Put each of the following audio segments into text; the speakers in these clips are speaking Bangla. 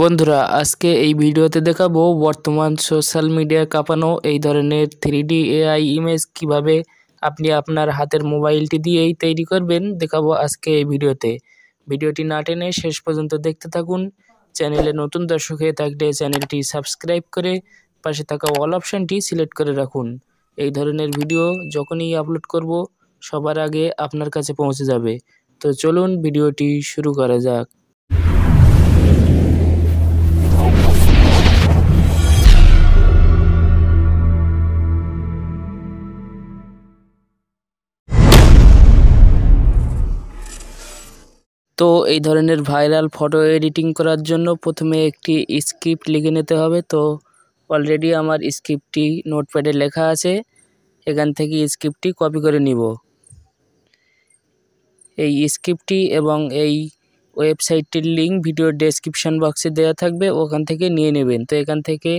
বন্ধুরা আজকে এই ভিডিওতে দেখাবো বর্তমান সোশ্যাল মিডিয়া কাঁপানো এই ধরনের থ্রি ডি এআই ইমেজ কিভাবে আপনি আপনার হাতের মোবাইলটি দিয়েই তৈরি করবেন দেখাবো আজকে এই ভিডিওতে ভিডিওটি না টেনে শেষ পর্যন্ত দেখতে থাকুন চ্যানেলে নতুন দর্শক হয়ে থাকলে চ্যানেলটি সাবস্ক্রাইব করে পাশে থাকা অল অপশানটি সিলেক্ট করে রাখুন এই ধরনের ভিডিও যখনই আপলোড করব সবার আগে আপনার কাছে পৌঁছে যাবে তো চলুন ভিডিওটি শুরু করা যাক তো এই ধরনের ভাইরাল ফটো এডিটিং করার জন্য প্রথমে একটি স্ক্রিপ্ট লিখে নিতে হবে তো অলরেডি আমার স্ক্রিপ্টটি নোটপ্যাডে লেখা আছে এখান থেকে স্ক্রিপ্টটি কপি করে নিব এই স্ক্রিপ্টটি এবং এই ওয়েবসাইটটির লিঙ্ক ভিডিও ডেসক্রিপশান বক্সে দেওয়া থাকবে ওখান থেকে নিয়ে নেবেন তো এখান থেকে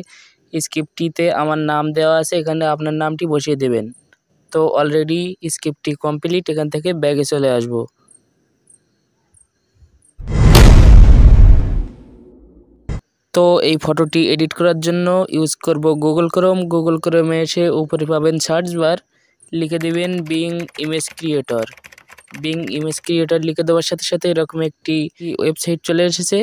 স্ক্রিপ্টটিতে আমার নাম দেওয়া আছে এখানে আপনার নামটি বসিয়ে দেবেন তো অলরেডি স্ক্রিপ্টটি কমপ্লিট এখান থেকে ব্যাগে চলে আসবো তো এই ফটোটি এডিট করার জন্য ইউজ করব গুগল ক্রোম গুগল ক্রোমে এসে উপরে পাবেন সার্চ বার লিখে দেবেন Bing image creator Bing image creator লিখে দেওয়ার সাথে সাথে এরকম একটি ওয়েবসাইট চলে এসেছে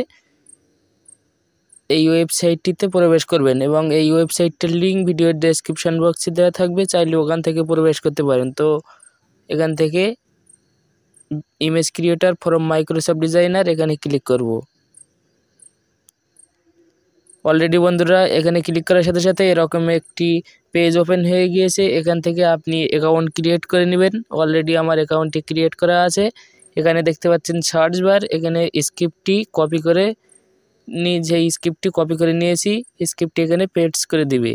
এই ওয়েবসাইটটিতে প্রবেশ করবেন এবং এই ওয়েবসাইটটির লিঙ্ক ভিডিওর ডেসক্রিপশান বক্সে দেওয়া থাকবে চাইলে ওখান থেকে প্রবেশ করতে পারেন তো এখান থেকে image creator from Microsoft Designer এখানে ক্লিক করব অলরেডি বন্ধুরা এখানে ক্লিক করার সাথে সাথে এরকম একটি পেজ ওপেন হয়ে গিয়েছে এখান থেকে আপনি অ্যাকাউন্ট ক্রিয়েট করে নেবেন অলরেডি আমার অ্যাকাউন্টটি ক্রিয়েট করা আছে এখানে দেখতে পাচ্ছেন সার্চ বার এখানে স্ক্রিপ্টটি কপি করে যে স্ক্রিপ্টটি কপি করে নিয়েছি স্ক্রিপ্টটি এখানে পেডস করে দিবে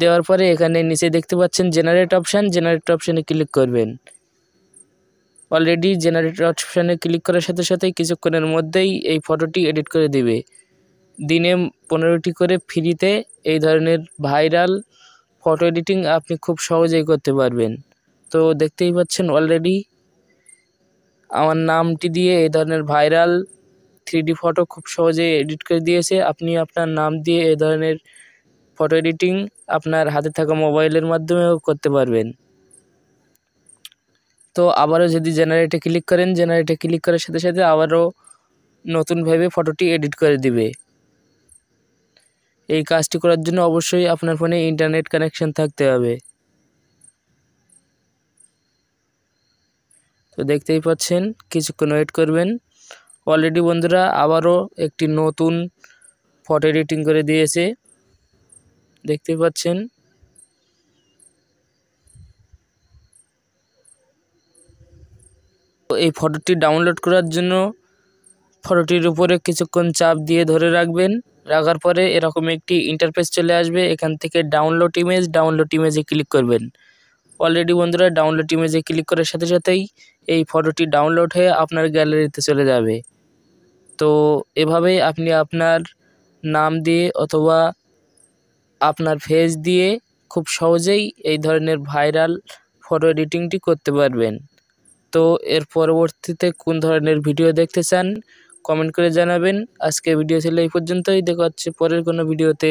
দেওয়ার পরে এখানে নিচে দেখতে পাচ্ছেন জেনারেট অপশান জেনারেট অপশানে ক্লিক করবেন অলরেডি জেনারেট অপশানে ক্লিক করার সাথে সাথে কিছুক্ষণের মধ্যেই এই ফটোটি এডিট করে দিবে দিনে পনেরোটি করে ফ্রিতে এই ধরনের ভাইরাল ফটো এডিটিং আপনি খুব সহজেই করতে পারবেন তো দেখতেই পাচ্ছেন অলরেডি আমার নামটি দিয়ে এই ধরনের ভাইরাল থ্রি ফটো খুব সহজে এডিট করে দিয়েছে আপনি আপনার নাম দিয়ে এই ধরনের ফটো এডিটিং আপনার হাতে থাকা মোবাইলের মাধ্যমেও করতে পারবেন তো আবারও যদি জেনারেটে ক্লিক করেন জেনারেটে ক্লিক করার সাথে সাথে আবারও নতুনভাবে ফটোটি এডিট করে দিবে এই কাজটি করার জন্য অবশ্যই আপনার ফোনে ইন্টারনেট কানেকশন থাকতে হবে তো দেখতেই পাচ্ছেন কিছুক্ষণ ওয়েট করবেন অলরেডি বন্ধুরা আবারও একটি নতুন ফটো এডিটিং করে দিয়েছে দেখতে পাচ্ছেন এই ফটোটি ডাউনলোড করার জন্য ফটোটির উপরে কিছুক্ষণ চাপ দিয়ে ধরে রাখবেন রাখার পরে এরকম একটি ইন্টারফেস চলে আসবে এখান থেকে ডাউনলোড ইমেজ ডাউনলোড ইমেজে ক্লিক করবেন অলরেডি বন্ধুরা ডাউনলোড ইমেজে ক্লিক করার সাথে সাথেই এই ফটোটি ডাউনলোড হয়ে আপনার গ্যালারিতে চলে যাবে তো এভাবে আপনি আপনার নাম দিয়ে অথবা আপনার ফেস দিয়ে খুব সহজেই এই ধরনের ভাইরাল ফটো এডিটিংটি করতে পারবেন তো এর পরবর্তীতে কোন ধরনের ভিডিও দেখতে চান কমেন্ট করে জানাবেন আজকে ভিডিও ছিল এই পর্যন্তই দেখা হচ্ছে পরের কোনো ভিডিওতে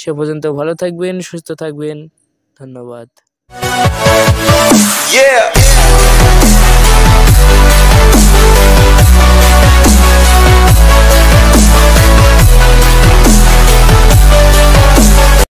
সে পর্যন্ত ভালো থাকবেন সুস্থ থাকবেন ধন্যবাদ Yeah!